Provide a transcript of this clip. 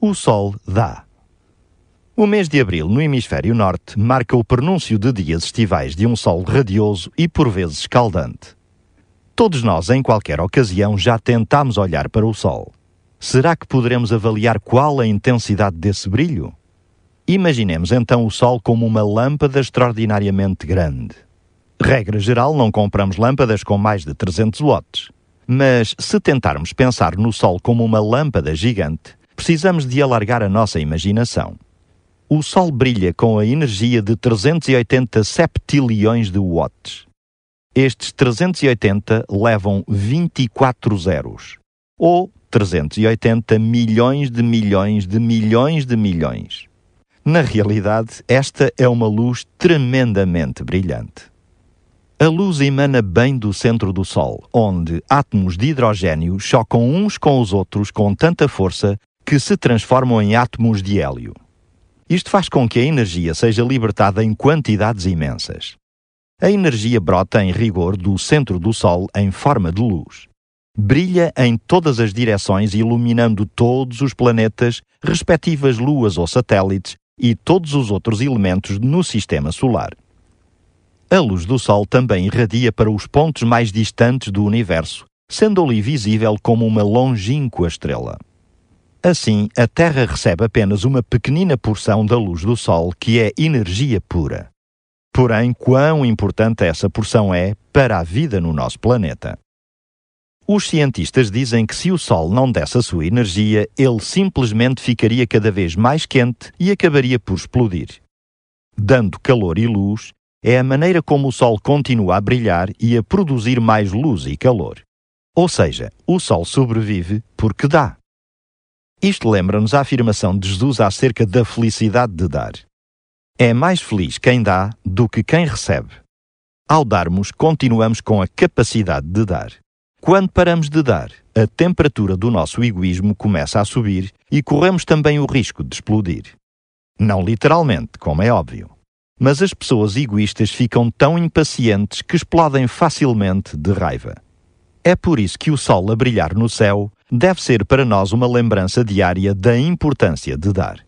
o sol dá. O mês de abril no hemisfério norte marca o pronúncio de dias estivais de um sol radioso e por vezes escaldante. Todos nós, em qualquer ocasião, já tentámos olhar para o sol. Será que poderemos avaliar qual a intensidade desse brilho? Imaginemos então o sol como uma lâmpada extraordinariamente grande. Regra geral, não compramos lâmpadas com mais de 300 watts. Mas se tentarmos pensar no sol como uma lâmpada gigante, precisamos de alargar a nossa imaginação. O Sol brilha com a energia de 380 septilhões de watts. Estes 380 levam 24 zeros, ou 380 milhões de milhões de milhões de milhões. Na realidade, esta é uma luz tremendamente brilhante. A luz emana bem do centro do Sol, onde átomos de hidrogênio chocam uns com os outros com tanta força que se transformam em átomos de hélio. Isto faz com que a energia seja libertada em quantidades imensas. A energia brota em rigor do centro do Sol em forma de luz. Brilha em todas as direções, iluminando todos os planetas, respectivas luas ou satélites e todos os outros elementos no sistema solar. A luz do Sol também irradia para os pontos mais distantes do universo, sendo ali visível como uma longínqua estrela. Assim, a Terra recebe apenas uma pequenina porção da luz do Sol, que é energia pura. Porém, quão importante essa porção é para a vida no nosso planeta? Os cientistas dizem que se o Sol não desse a sua energia, ele simplesmente ficaria cada vez mais quente e acabaria por explodir. Dando calor e luz, é a maneira como o Sol continua a brilhar e a produzir mais luz e calor. Ou seja, o Sol sobrevive porque dá. Isto lembra-nos a afirmação de Jesus acerca da felicidade de dar. É mais feliz quem dá do que quem recebe. Ao darmos, continuamos com a capacidade de dar. Quando paramos de dar, a temperatura do nosso egoísmo começa a subir e corremos também o risco de explodir. Não literalmente, como é óbvio. Mas as pessoas egoístas ficam tão impacientes que explodem facilmente de raiva. É por isso que o sol a brilhar no céu deve ser para nós uma lembrança diária da importância de dar.